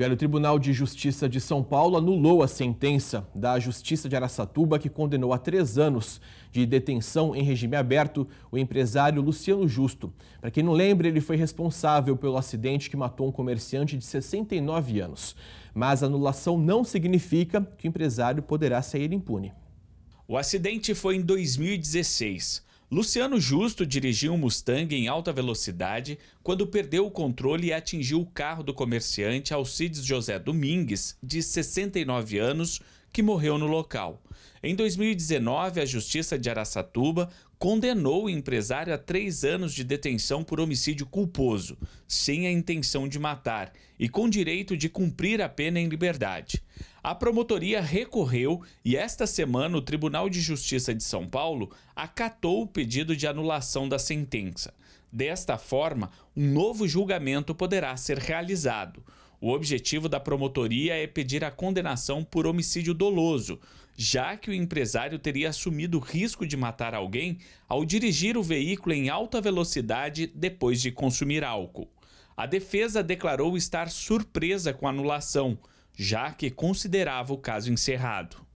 E olha, o Tribunal de Justiça de São Paulo anulou a sentença da Justiça de Araçatuba que condenou a três anos de detenção em regime aberto o empresário Luciano Justo. Para quem não lembra, ele foi responsável pelo acidente que matou um comerciante de 69 anos. Mas a anulação não significa que o empresário poderá sair impune. O acidente foi em 2016. Luciano Justo dirigiu um Mustang em alta velocidade quando perdeu o controle e atingiu o carro do comerciante Alcides José Domingues, de 69 anos, que morreu no local. Em 2019, a Justiça de Araçatuba condenou o empresário a três anos de detenção por homicídio culposo, sem a intenção de matar e com direito de cumprir a pena em liberdade. A promotoria recorreu e esta semana o Tribunal de Justiça de São Paulo acatou o pedido de anulação da sentença. Desta forma, um novo julgamento poderá ser realizado. O objetivo da promotoria é pedir a condenação por homicídio doloso, já que o empresário teria assumido o risco de matar alguém ao dirigir o veículo em alta velocidade depois de consumir álcool. A defesa declarou estar surpresa com a anulação, já que considerava o caso encerrado.